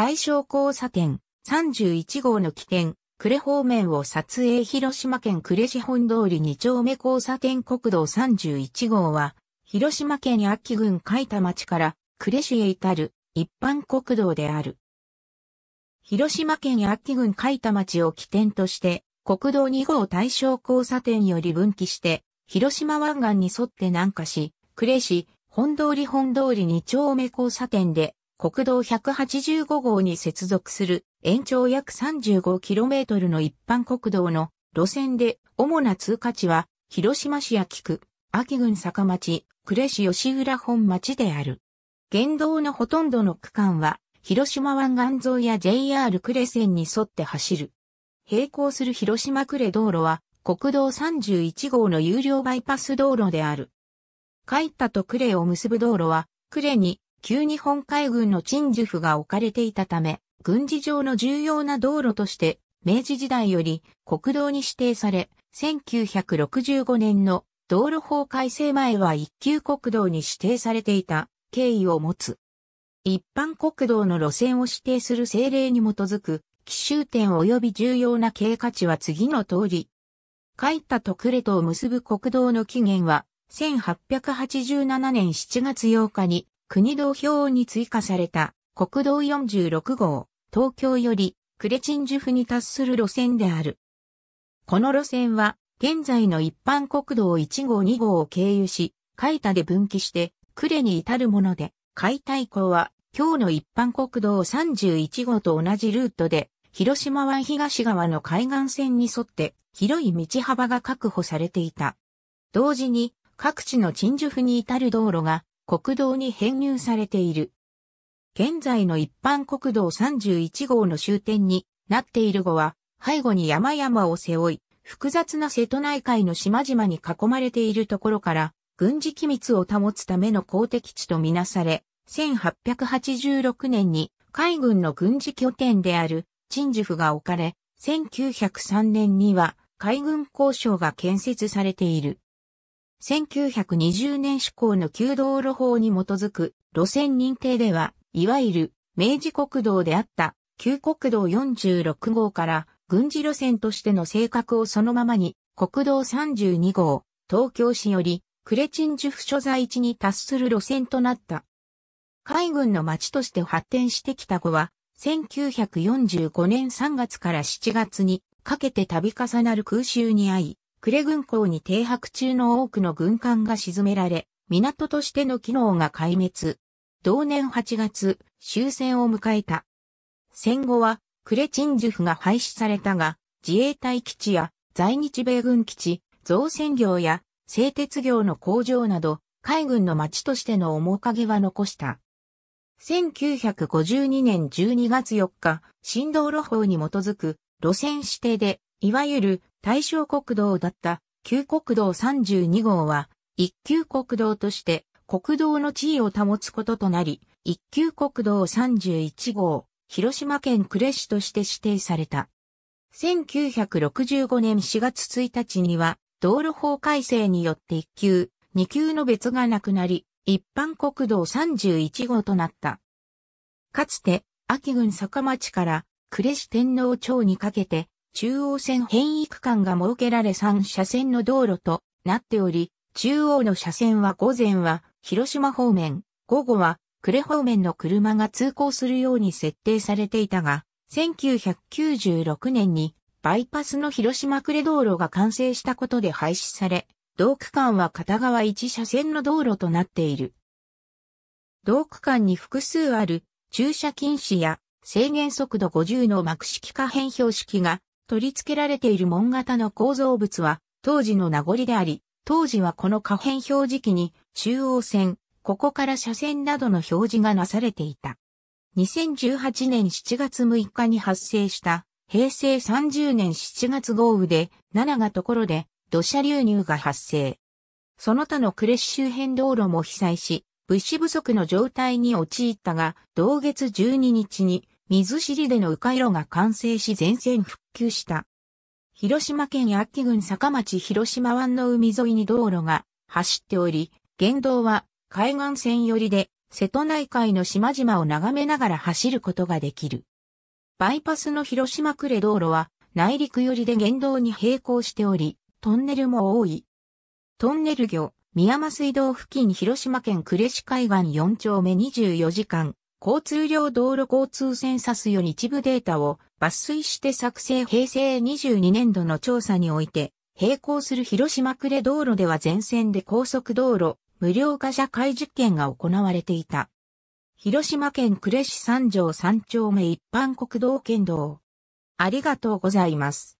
大正交差点31号の起点、呉方面を撮影広島県呉市本通り2丁目交差点国道31号は、広島県安岐郡海田町から呉市へ至る一般国道である。広島県安岐郡海田町を起点として、国道2号対象交差点より分岐して、広島湾岸に沿って南下し、呉市、本通り本通り2丁目交差点で、国道185号に接続する延長約 35km の一般国道の路線で主な通過地は広島市秋区、秋郡坂町、呉市吉浦本町である。現道のほとんどの区間は広島湾岸沿いや JR 呉線に沿って走る。並行する広島呉道路は国道31号の有料バイパス道路である。海田と呉を結ぶ道路は呉に旧日本海軍の陳樹府が置かれていたため、軍事上の重要な道路として、明治時代より国道に指定され、1965年の道路法改正前は一級国道に指定されていた経緯を持つ。一般国道の路線を指定する政令に基づく、奇襲点及び重要な経過値は次の通り。ったとれとを結ぶ国道の期限は、1887年7月8日に国道標に追加された国道46号、東京よりクレチンジュフに達する路線である。この路線は、現在の一般国道1号2号を経由し、海田で分岐して、クレに至るもので、海田以降は、今日の一般国道31号と同じルートで、広島湾東側の海岸線に沿って広い道幅が確保されていた。同時に各地の陳樹府に至る道路が国道に編入されている。現在の一般国道31号の終点になっている後は、背後に山々を背負い、複雑な瀬戸内海の島々に囲まれているところから、軍事機密を保つための公的地とみなされ、1886年に海軍の軍事拠点である陳樹府が置かれ、1903年には海軍交渉が建設されている。1920年施行の旧道路法に基づく路線認定では、いわゆる明治国道であった旧国道46号から軍事路線としての性格をそのままに国道32号、東京市よりクレチンジュフ所在地に達する路線となった。海軍の町として発展してきた後は、1945年3月から7月にかけて度重なる空襲に遭い、クレ軍港に停泊中の多くの軍艦が沈められ、港としての機能が壊滅。同年8月、終戦を迎えた。戦後は、クレチンジュフが廃止されたが、自衛隊基地や在日米軍基地、造船業や製鉄業の工場など、海軍の町としての面影は残した。1952年12月4日、新道路法に基づく路線指定で、いわゆる対象国道だった旧国道32号は、一級国道として国道の地位を保つこととなり、一級国道31号、広島県呉市として指定された。1965年4月1日には、道路法改正によって一級、二級の別がなくなり、一般国道31号となった。かつて、秋郡坂町から呉市天皇町にかけて、中央線変異区間が設けられ3車線の道路となっており、中央の車線は午前は広島方面、午後は呉方面の車が通行するように設定されていたが、1996年にバイパスの広島呉道路が完成したことで廃止され、同区間は片側1車線の道路となっている。同区間に複数ある駐車禁止や制限速度50の幕式可変標識が取り付けられている門型の構造物は当時の名残であり、当時はこの可変表示器に中央線、ここから車線などの表示がなされていた。2018年7月6日に発生した平成30年7月豪雨で7がところで土砂流入が発生。その他の呉市周辺道路も被災し、物資不足の状態に陥ったが、同月12日に水尻での迂回路が完成し全線復旧した。広島県安郡坂町広島湾の海沿いに道路が走っており、原道は海岸線寄りで瀬戸内海の島々を眺めながら走ることができる。バイパスの広島呉道路は内陸寄りで原道に並行しており、トンネルも多い。トンネル魚、宮間水道付近広島県呉市海岸4丁目24時間、交通量道路交通センサスより一部データを抜粋して作成平成22年度の調査において、並行する広島呉道路では全線で高速道路、無料化社会実験が行われていた。広島県呉市三条三丁目一般国道県道。ありがとうございます。